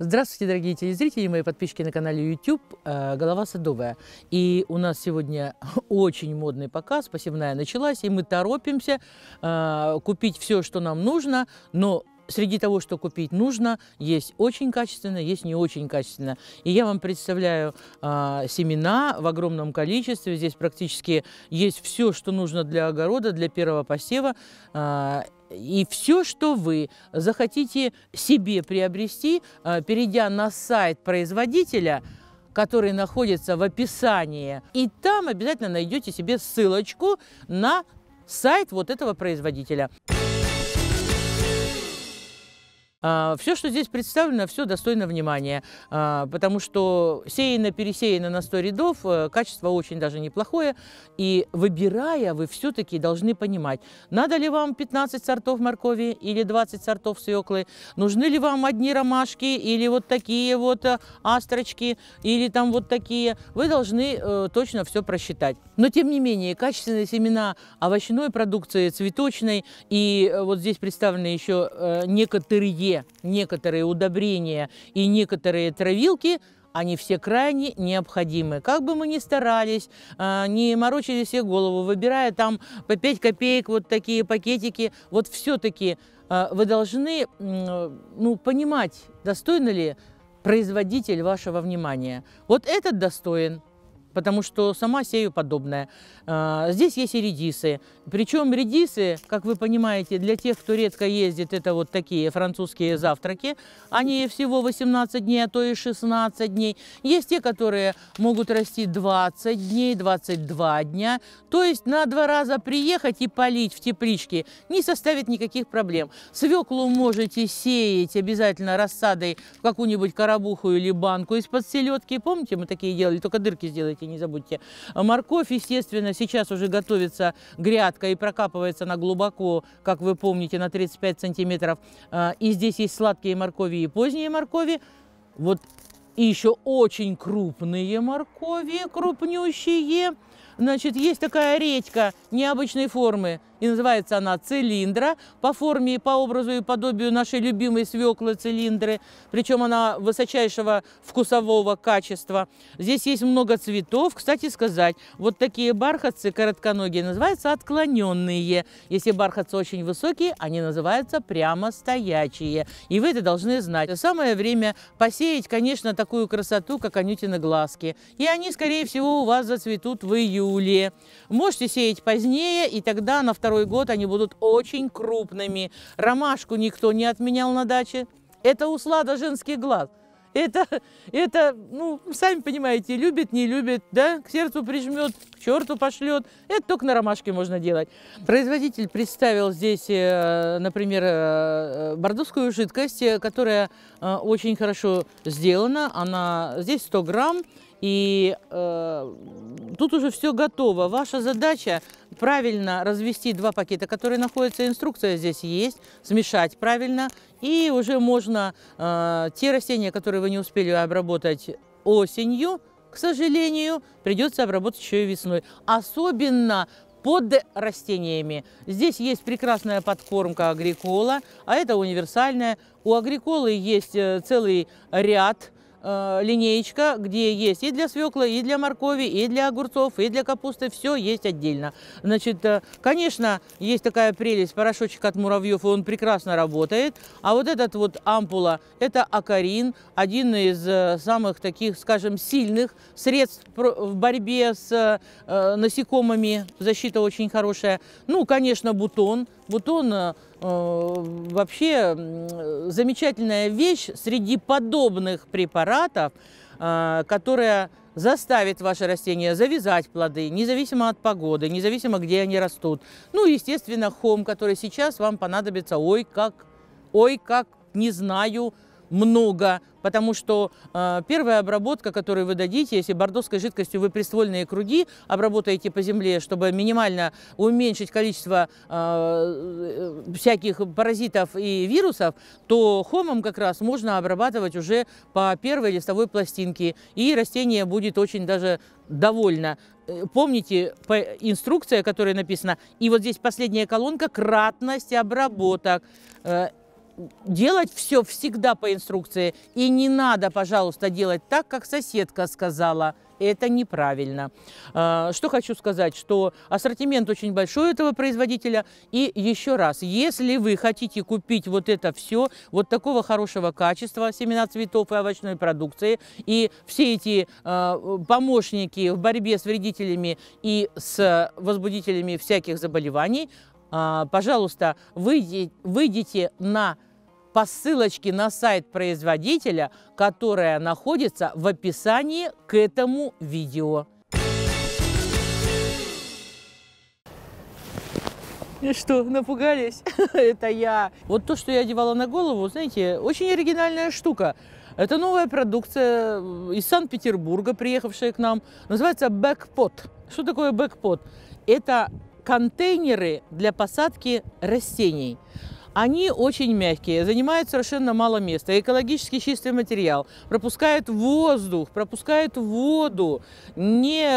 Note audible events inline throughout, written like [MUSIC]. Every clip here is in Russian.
Здравствуйте, дорогие телезрители и мои подписчики на канале YouTube э, «Голова садовая». И у нас сегодня [LAUGHS] очень модный показ, посевная началась, и мы торопимся э, купить все, что нам нужно, но среди того, что купить нужно, есть очень качественно, есть не очень качественно. И я вам представляю э, семена в огромном количестве. Здесь практически есть все, что нужно для огорода, для первого посева. И все, что вы захотите себе приобрести, э, перейдя на сайт производителя, который находится в описании, и там обязательно найдете себе ссылочку на сайт вот этого производителя. А, все, что здесь представлено, все достойно внимания, а, потому что сеяно, пересеяно на 100 рядов, э, качество очень даже неплохое, и выбирая, вы все-таки должны понимать, надо ли вам 15 сортов моркови или 20 сортов свеклы, нужны ли вам одни ромашки или вот такие вот э, астрочки, или там вот такие, вы должны э, точно все просчитать. Но, тем не менее, качественные семена овощной продукции, цветочной, и вот здесь представлены еще некоторые где некоторые удобрения и некоторые травилки они все крайне необходимы. Как бы мы ни старались, а, не морочили себе голову, выбирая там по 5 копеек вот такие пакетики, вот все-таки а, вы должны ну, понимать, достойно ли производитель вашего внимания. Вот этот достоин, потому что сама сею подобное. А, здесь есть и редисы. Причем редисы, как вы понимаете, для тех, кто редко ездит, это вот такие французские завтраки. Они всего 18 дней, а то и 16 дней. Есть те, которые могут расти 20 дней, 22 дня. То есть на два раза приехать и полить в тепличке не составит никаких проблем. Свеклу можете сеять обязательно рассадой в какую-нибудь коробуху или банку из-под селедки. Помните, мы такие делали, только дырки сделайте, не забудьте. А морковь, естественно, сейчас уже готовится грядка и прокапывается она глубоко, как вы помните, на 35 сантиметров. А, и здесь есть сладкие моркови и поздние моркови. Вот и еще очень крупные моркови, крупнющие. Значит, есть такая редька необычной формы, и называется она цилиндра, по форме и по образу и подобию нашей любимой свеклы цилиндры, причем она высочайшего вкусового качества. Здесь есть много цветов. Кстати сказать, вот такие бархатцы коротконогие называются отклоненные. Если бархатцы очень высокие, они называются прямо стоячие. И вы это должны знать. Самое время посеять, конечно, такую красоту, как анютины глазки. И они, скорее всего, у вас зацветут в июне июле. Можете сеять позднее, и тогда на второй год они будут очень крупными. Ромашку никто не отменял на даче. Это услада женский глаз. Это, это, ну, сами понимаете, любит, не любит, да, к сердцу прижмет, к черту пошлет. Это только на ромашке можно делать. Производитель представил здесь, э, например, э, э, бордовскую жидкость, которая очень хорошо сделана. Она здесь 100 грамм. И э, тут уже все готово. Ваша задача правильно развести два пакета, которые находятся, инструкция здесь есть, смешать правильно. И уже можно э, те растения, которые вы не успели обработать осенью, к сожалению, придется обработать еще и весной. Особенно под растениями. Здесь есть прекрасная подкормка агрикола, а это универсальная. У агриколы есть э, целый ряд Э, линеечка, где есть и для свеклы, и для моркови, и для огурцов, и для капусты. Все есть отдельно. Значит, э, конечно, есть такая прелесть, порошочек от муравьев, и он прекрасно работает. А вот этот вот ампула, это акарин, один из э, самых таких, скажем, сильных средств в борьбе с насекомыми. Защита очень хорошая. Ну, конечно, бутон – вот он э, э вообще замечательная вещь среди подобных препаратов, э, которая заставит ваши растения завязать плоды, независимо от погоды, независимо, где они растут. Ну, естественно, хом, который сейчас вам понадобится, ой, как, ой, как, не знаю, много, потому что э, первая обработка, которую вы дадите, если бордовской жидкостью вы приствольные круги обработаете по земле, чтобы минимально уменьшить количество а, э, всяких паразитов и вирусов, то хомом как раз можно обрабатывать уже по первой листовой пластинке, и растение будет очень даже довольно. Э, помните по инструкция, которая написана, и вот здесь последняя колонка «Кратность обработок». Э, делать все всегда по инструкции. И не надо, пожалуйста, делать так, как соседка сказала. Это неправильно. А, что хочу сказать, что ассортимент очень большой этого производителя. И еще раз, если вы хотите купить вот это все, вот такого хорошего качества, семена цветов и овощной продукции, и все эти а, помощники в борьбе с вредителями и с возбудителями всяких заболеваний, а, пожалуйста, выйдите, выйдите на по ссылочке на сайт производителя, которая находится в описании к этому видео. И что, напугались? [LAUGHS] Это я. Вот то, что я одевала на голову, знаете, очень оригинальная штука. Это новая продукция из Санкт-Петербурга, приехавшая к нам. Называется бэкпот. Что такое бэкпот? Это контейнеры для посадки растений. Они очень мягкие, занимают совершенно мало места. Экологически чистый материал. Пропускает воздух, пропускает воду. Не,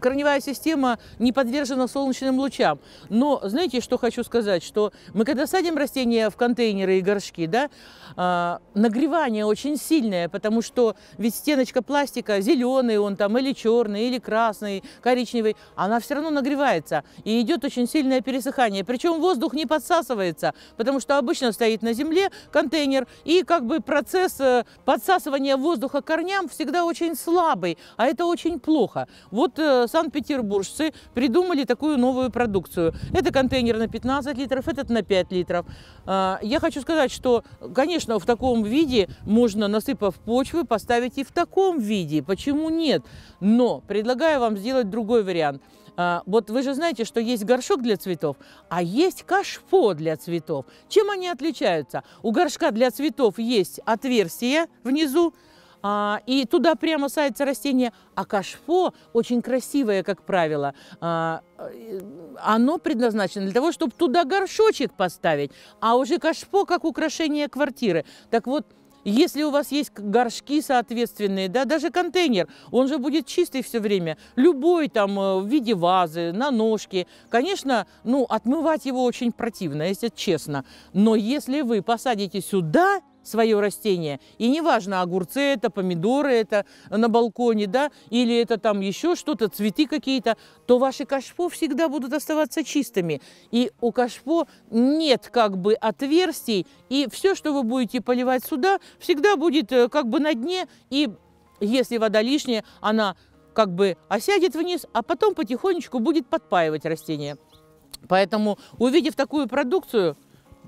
корневая система не подвержена солнечным лучам. Но знаете, что хочу сказать? Что мы когда садим растения в контейнеры и горшки, да, а, нагревание очень сильное, потому что ведь стеночка пластика, зеленый он там или черный, или красный, коричневый, она все равно нагревается. И идет очень сильное пересыхание. Причем воздух не подсасывает делается, потому что обычно стоит на земле контейнер, и как бы процесс э, подсасывания воздуха корням всегда очень слабый, а это очень плохо. Вот э, санкт-петербуржцы придумали такую новую продукцию. Это контейнер на 15 литров, этот на 5 литров. А, я хочу сказать, что, конечно, в таком виде можно, насыпав почвы, поставить и в таком виде. Почему нет? Но предлагаю вам сделать другой вариант – а, вот вы же знаете, что есть горшок для цветов, а есть кашпо для цветов. Чем они отличаются? У горшка для цветов есть отверстие внизу, а, и туда прямо садится растение. А кашпо, очень красивое, как правило, а, э, оно предназначено для того, чтобы туда горшочек поставить, а уже кашпо как украшение квартиры. Так вот, если у вас есть горшки соответственные, да, даже контейнер, он же будет чистый все время, любой там э, в виде вазы, на ножке. Конечно, ну, отмывать его очень противно, если честно. Но если вы посадите сюда, свое растение. И неважно, огурцы это, помидоры это э, на балконе, да, или это там еще что-то, цветы какие-то, то ваши кашпо всегда будут оставаться чистыми. И у кашпо нет как бы отверстий, и все, что вы будете поливать сюда, всегда будет э, как бы на дне, и если вода лишняя, она как бы осядет вниз, а потом потихонечку будет подпаивать растение. Поэтому, увидев такую продукцию,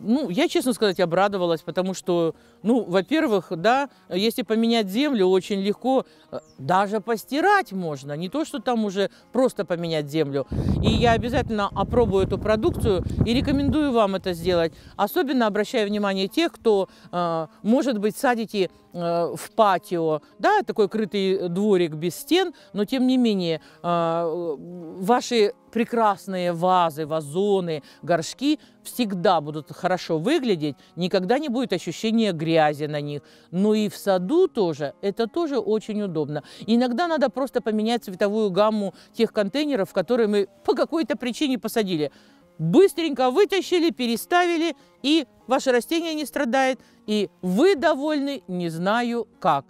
ну, я, честно сказать, обрадовалась, потому что, ну, во-первых, да, если поменять землю, очень легко э, даже постирать можно, не то, что там уже просто поменять землю. И я обязательно опробую эту продукцию и рекомендую вам это сделать. Особенно обращаю внимание тех, кто, э, может быть, садите Э, в патио. Да, такой крытый дворик без стен, но тем не менее э, ваши прекрасные вазы, вазоны, горшки всегда будут хорошо выглядеть, никогда не будет ощущения грязи на них. Но и в саду тоже, это тоже очень удобно. Иногда надо просто поменять цветовую гамму тех контейнеров, которые мы по какой-то причине посадили быстренько вытащили, переставили, и ваше растение не страдает, и вы довольны, не знаю как.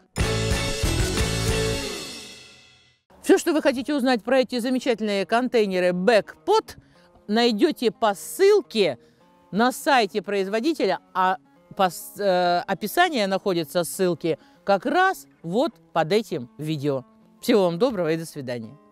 Все, что вы хотите узнать про эти замечательные контейнеры Backpot, найдете по ссылке на сайте производителя, а по, э, описание находится ссылки как раз вот под этим видео. Всего вам доброго и до свидания.